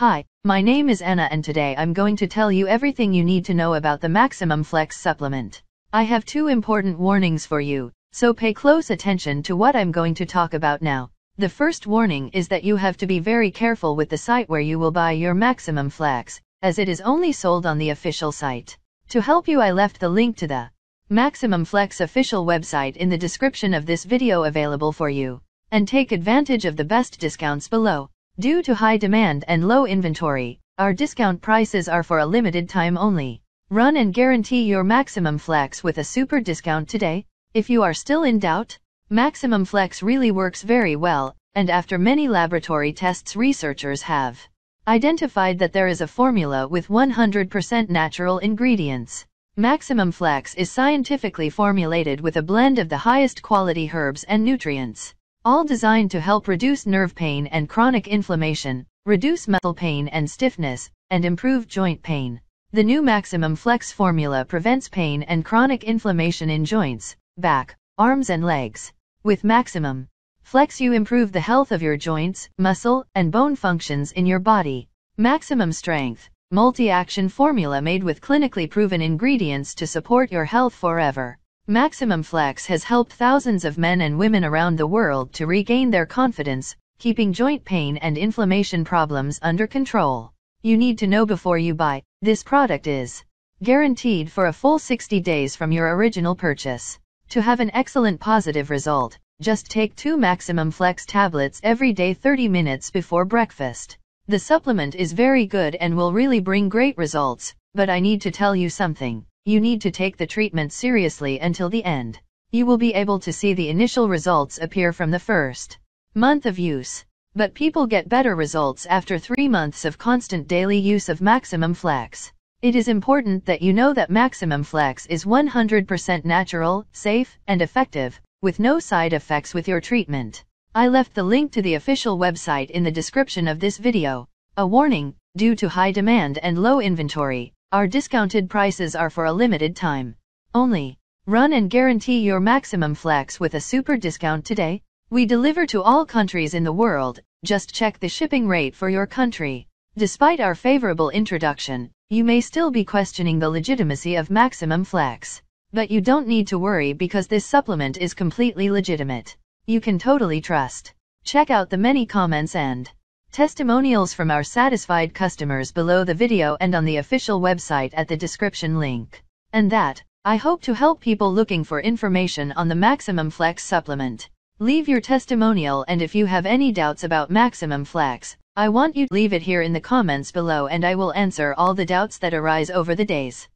Hi, my name is Anna and today I'm going to tell you everything you need to know about the Maximum Flex supplement. I have two important warnings for you, so pay close attention to what I'm going to talk about now. The first warning is that you have to be very careful with the site where you will buy your Maximum Flex, as it is only sold on the official site. To help you I left the link to the Maximum Flex official website in the description of this video available for you, and take advantage of the best discounts below. Due to high demand and low inventory, our discount prices are for a limited time only. Run and guarantee your maximum flex with a super discount today. If you are still in doubt, maximum flex really works very well, and after many laboratory tests researchers have identified that there is a formula with 100% natural ingredients. Maximum Flex is scientifically formulated with a blend of the highest quality herbs and nutrients all designed to help reduce nerve pain and chronic inflammation, reduce muscle pain and stiffness, and improve joint pain. The new Maximum Flex formula prevents pain and chronic inflammation in joints, back, arms and legs. With Maximum Flex you improve the health of your joints, muscle, and bone functions in your body. Maximum Strength, multi-action formula made with clinically proven ingredients to support your health forever. Maximum Flex has helped thousands of men and women around the world to regain their confidence, keeping joint pain and inflammation problems under control. You need to know before you buy, this product is guaranteed for a full 60 days from your original purchase. To have an excellent positive result, just take two Maximum Flex tablets every day 30 minutes before breakfast. The supplement is very good and will really bring great results, but I need to tell you something you need to take the treatment seriously until the end. You will be able to see the initial results appear from the first month of use, but people get better results after three months of constant daily use of Maximum Flex. It is important that you know that Maximum Flex is 100% natural, safe, and effective, with no side effects with your treatment. I left the link to the official website in the description of this video. A warning, due to high demand and low inventory, our discounted prices are for a limited time only. Run and guarantee your maximum flex with a super discount today. We deliver to all countries in the world, just check the shipping rate for your country. Despite our favorable introduction, you may still be questioning the legitimacy of maximum flex. But you don't need to worry because this supplement is completely legitimate. You can totally trust. Check out the many comments and Testimonials from our satisfied customers below the video and on the official website at the description link. And that, I hope to help people looking for information on the Maximum Flex supplement. Leave your testimonial and if you have any doubts about Maximum Flex, I want you to leave it here in the comments below and I will answer all the doubts that arise over the days.